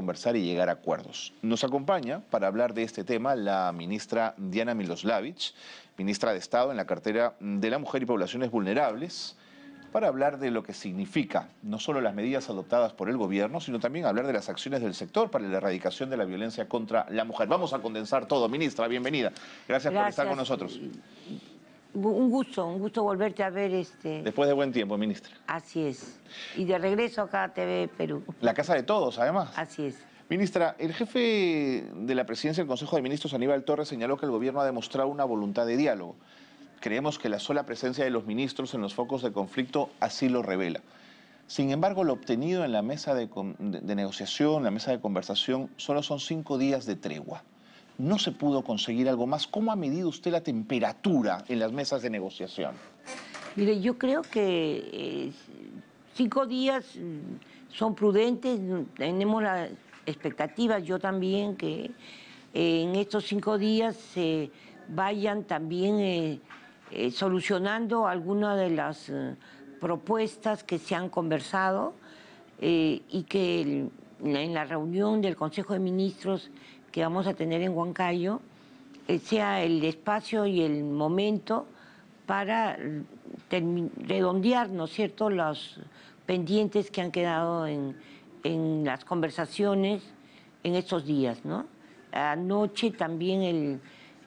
conversar y llegar a acuerdos. Nos acompaña para hablar de este tema la ministra Diana Miloslavich, ministra de Estado en la cartera de la Mujer y Poblaciones Vulnerables, para hablar de lo que significa no solo las medidas adoptadas por el gobierno, sino también hablar de las acciones del sector para la erradicación de la violencia contra la mujer. Vamos a condensar todo. Ministra, bienvenida. Gracias, Gracias. por estar con nosotros. Un gusto, un gusto volverte a ver. este. Después de buen tiempo, ministra. Así es. Y de regreso acá a TV Perú. La casa de todos, además. Así es. Ministra, el jefe de la presidencia del Consejo de Ministros, Aníbal Torres, señaló que el gobierno ha demostrado una voluntad de diálogo. Creemos que la sola presencia de los ministros en los focos de conflicto así lo revela. Sin embargo, lo obtenido en la mesa de, de, de negociación, la mesa de conversación, solo son cinco días de tregua no se pudo conseguir algo más. ¿Cómo ha medido usted la temperatura en las mesas de negociación? Mire, yo creo que eh, cinco días mm, son prudentes, mm, tenemos las expectativas... yo también, que eh, en estos cinco días se vayan también eh, solucionando algunas de las propuestas que se han conversado y que en la reunión del Consejo de Ministros que vamos a tener en Huancayo eh, sea el espacio y el momento para mm, redondear, ¿no es cierto?, los pendientes que han quedado en, en las conversaciones en estos días, ¿no? Anoche también el,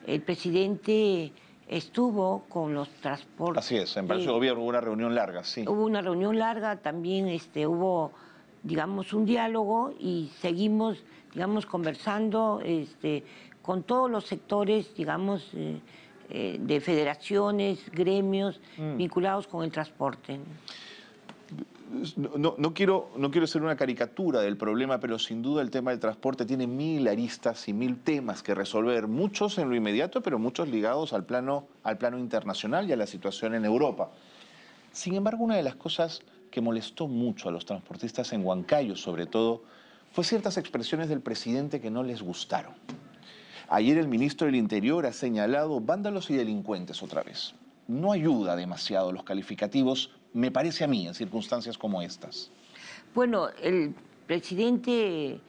el presidente estuvo con los transportes. Así es, en Palacio Gobierno hubo una reunión larga, sí. Hubo una reunión larga, también este, hubo digamos, un diálogo y seguimos, digamos, conversando este, con todos los sectores, digamos, eh, eh, de federaciones, gremios mm. vinculados con el transporte. No, quiero, no quiero ser una caricatura del problema, pero sin duda el tema del transporte tiene mil aristas y mil temas que resolver, muchos en lo inmediato, pero muchos ligados al plano, al plano internacional y a la situación en Europa. Sin embargo, una de las cosas que molestó mucho a los transportistas en Huancayo, sobre todo, fue ciertas expresiones del presidente que no les gustaron. Ayer el ministro del Interior ha señalado vándalos y delincuentes otra vez. No ayuda demasiado los calificativos, me parece a mí, en circunstancias como estas. Bueno, el presidente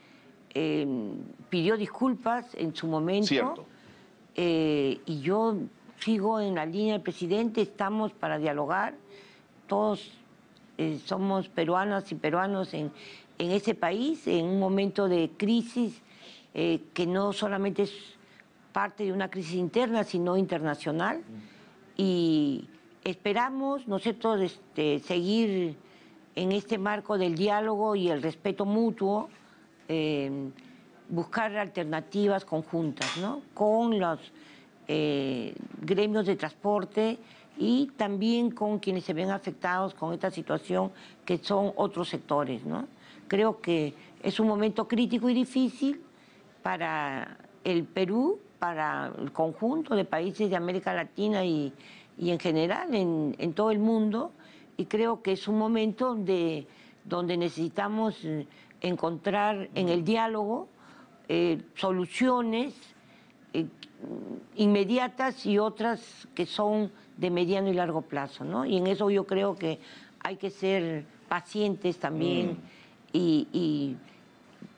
em, pidió disculpas en su momento. Cierto. Eh, y yo sigo en la línea del presidente, estamos para dialogar, todos eh, somos peruanas y peruanos en, en, ese país, en un momento de crisis eh, que no solamente es parte de una crisis interna, sino internacional. Y esperamos nosotros este, seguir en este marco del diálogo y el respeto mutuo, eh, buscar alternativas conjuntas, Con los gremios de transporte, y también con quienes se ven afectados con esta situación, que son otros sectores. ¿no? Creo que es un momento crítico y difícil para el Perú, para el conjunto de países de América Latina y, y en general en, todo el mundo, y creo que es un momento de, donde necesitamos eh, encontrar en el diálogo eh, soluciones eh, inmediatas y otras que son de mediano y largo plazo, ¿no? Y en eso yo creo que hay que ser pacientes también mm. y,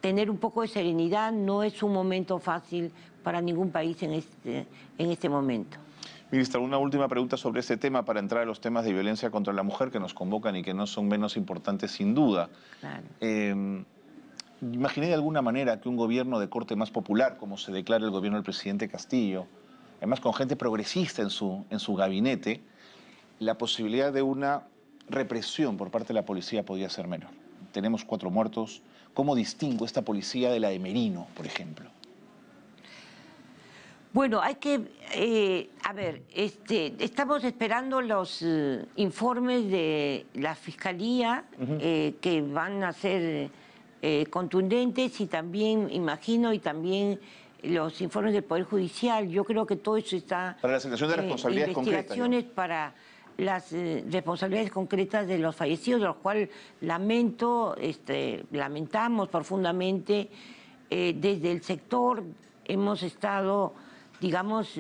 tener un poco de serenidad. No es un momento fácil para ningún país en este, en este momento. Ministra, una última pregunta sobre este tema para entrar a los temas de violencia contra la mujer que nos convocan y que no son menos importantes sin duda. Em, imaginé de alguna manera que un gobierno de corte más popular, como se declara el gobierno del presidente Castillo, además con gente progresista en su, en su gabinete, la posibilidad de una represión por parte de la policía podía ser menor. Tenemos cuatro muertos. ¿Cómo distingo esta policía de la de Merino, por ejemplo? Bueno, hay que, eh, a ver, este, estamos esperando los eh, informes de la Fiscalía eh, que van a ser contundentes y también, imagino, y también los informes del Poder Judicial. Yo creo que todo eso está... Para la asignación de eh, responsabilidades investigaciones concretas. para las eh, responsabilidades concretas de los fallecidos, de los cuales lamento, este, lamentamos profundamente. Eh, desde el sector hemos estado, digamos,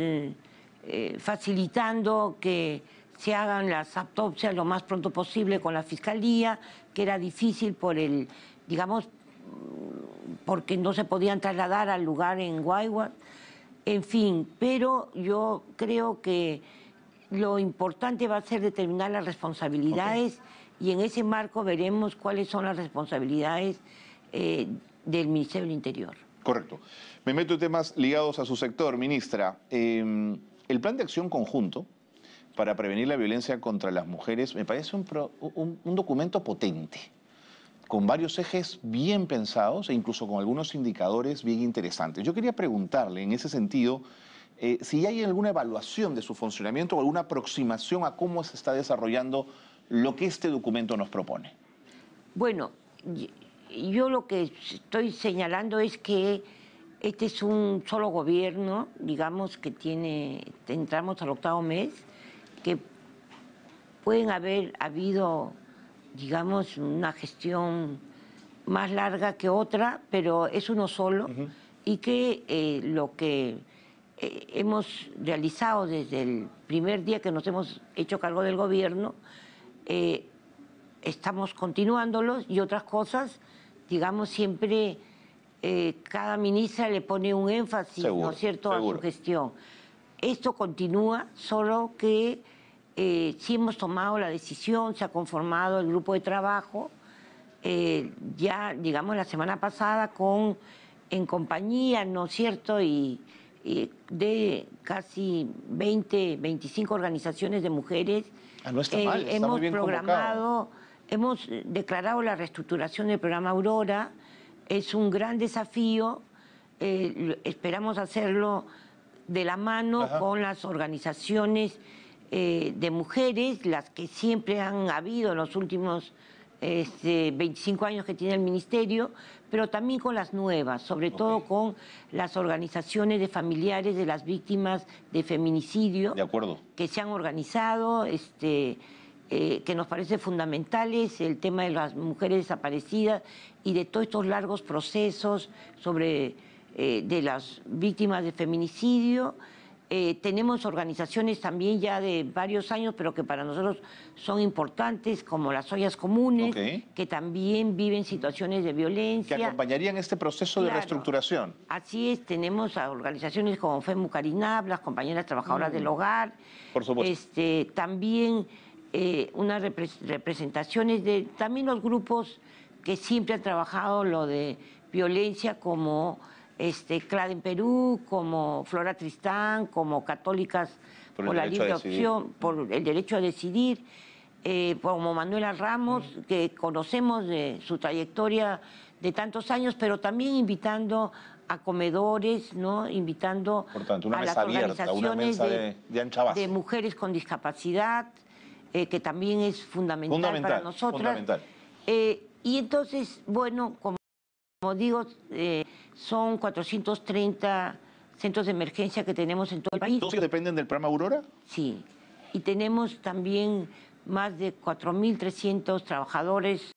facilitando que se hagan las autopsias lo más pronto posible con la Fiscalía, que era difícil por el, digamos, porque no se podían trasladar al lugar en Guayua. En fin, pero yo creo que lo importante va a ser determinar las responsabilidades y en ese marco veremos cuáles son las responsabilidades eh, del Ministerio del Interior. Correcto. Me meto en temas ligados a su sector, ministra. Em, el plan de acción conjunto para prevenir la violencia contra las mujeres me parece un documento potente con varios ejes bien pensados e incluso con algunos indicadores bien interesantes. Yo quería preguntarle en ese sentido eh, si hay alguna evaluación de su funcionamiento o alguna aproximación a cómo se está desarrollando lo que este documento nos propone. Bueno, yo lo que estoy señalando es que este es un solo gobierno, digamos que tiene, entramos al octavo mes, que pueden haber habido digamos, una gestión más larga que otra, pero es uno solo, y que eh, lo que eh, hemos realizado desde el primer día que nos hemos hecho cargo del gobierno, eh, estamos continuándolos y otras cosas, digamos, siempre cada ministra le pone un énfasis, ¿no es cierto?, a su gestión. Esto continúa, solo que eh, sí hemos tomado la decisión, se ha conformado el grupo de trabajo, eh, ya, digamos, la semana pasada con, en compañía, ¿no es cierto?, y, de casi 20, 25 organizaciones de mujeres. a ah, no eh, mal, hemos programado, hemos declarado la reestructuración del programa Aurora, es un gran desafío, esperamos hacerlo de la mano con las organizaciones eh, de mujeres, las que siempre han habido en los últimos 25 este, años que tiene el ministerio, pero también con las nuevas, sobre todo con las organizaciones de familiares de las víctimas de feminicidio, de acuerdo. que se han organizado, este, eh, que nos parece fundamentales, el tema de las mujeres desaparecidas y de todos estos largos procesos sobre eh, de las víctimas de feminicidio eh, tenemos organizaciones también ya de varios años, pero que para nosotros son importantes, como las ollas comunes, que también viven situaciones de violencia. Que acompañarían este proceso de reestructuración. Así es, tenemos a organizaciones como FEMU Carinab, las compañeras trabajadoras del mm. hogar. Por supuesto. Este, también eh, unas representaciones de también los grupos que siempre han trabajado lo de violencia como este, en Perú, como Flora Tristán, como Católicas por, la libre opción, por el derecho a decidir, eh, como Manuela Ramos, que conocemos de su trayectoria de tantos años, pero también invitando a comedores, ¿no? invitando por a mesa las organizaciones una mesa de, mujeres con discapacidad, eh, que también es fundamental, para nosotros. Eh, y entonces, bueno, como como digo, eh, son 430 centros de emergencia que tenemos en todo el país. ¿Todos que dependen del programa Aurora? Sí. Y tenemos también más de 4.300 trabajadores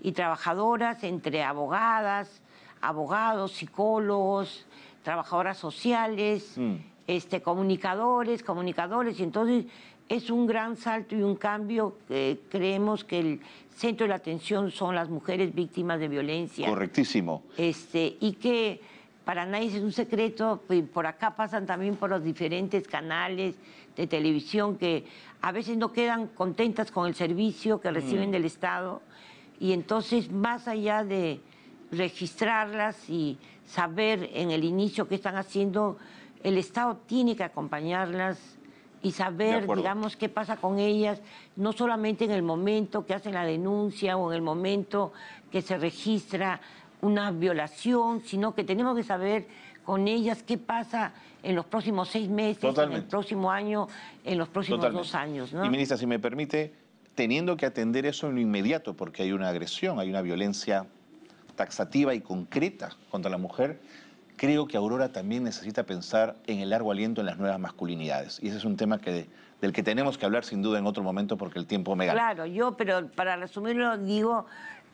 y trabajadoras entre abogadas, abogados, psicólogos, trabajadoras sociales, mm. este, comunicadores, comunicadores. Y entonces es un gran salto y un cambio. que creemos que el centro de la atención son las mujeres víctimas de violencia. Correctísimo. Este, y que para nadie es un secreto, pues, por acá pasan también por los diferentes canales de televisión que a veces no quedan contentas con el servicio que reciben mm. del Estado. Y entonces, más allá de registrarlas y saber en el inicio qué están haciendo, el Estado tiene que acompañarlas y saber, digamos, qué pasa con ellas, no solamente en el momento que hacen la denuncia o en el momento que se registra una violación, sino que tenemos que saber con ellas qué pasa en los próximos seis meses, en el próximo año, en los próximos dos años. Y ministra, si me permite, teniendo que atender eso en lo inmediato, porque hay una agresión, hay una violencia taxativa y concreta contra la mujer, creo que Aurora también necesita pensar en el largo aliento en las nuevas masculinidades. Y ese es un tema del que tenemos que hablar sin duda en otro momento porque el tiempo me gana. Claro, yo, pero para resumirlo, digo,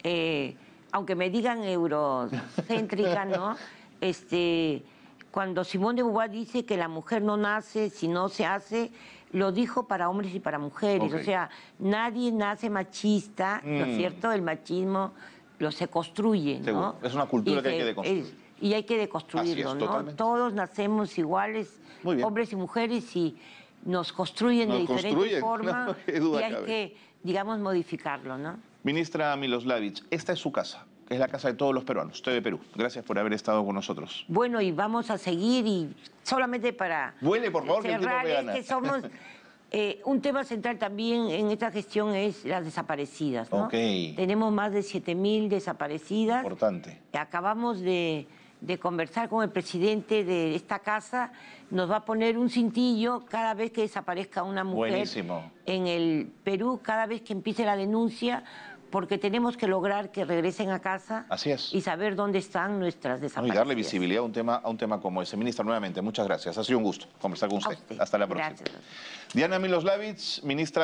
eh, aunque me digan eurocéntrica, ¿no? Este, cuando Simón de Beauvoir dice que la mujer no nace, si no se hace, lo dijo para hombres y para mujeres. O sea, nadie nace machista, ¿no es mm. cierto? El machismo lo se construye, Es una cultura que hay que deconstruir y hay que deconstruirlo, ¿no? Todos nacemos iguales, hombres y mujeres, y nos construyen de diferente forma y hay que, digamos, modificarlo, ¿no? Ministra Miloslavich, esta es su casa, que es la casa de todos los peruanos, usted de Perú. Gracias por haber estado con nosotros. Bueno, y vamos a seguir y solamente para Vuele, por favor, que es que somos... Eh, un tema central también en esta gestión es las desaparecidas. ¿no? Tenemos más de 7.000 desaparecidas. Importante. Acabamos de de conversar con el presidente de esta casa, nos va a poner un cintillo cada vez que desaparezca una mujer en el Perú, cada vez que empiece la denuncia, porque tenemos que lograr que regresen a casa y saber dónde están nuestras desaparecidas. y darle visibilidad a un, tema, a un tema como ese. Ministra, nuevamente, muchas gracias. Ha sido un gusto conversar con usted. Hasta la próxima. Gracias. Diana Miloslavich, ministra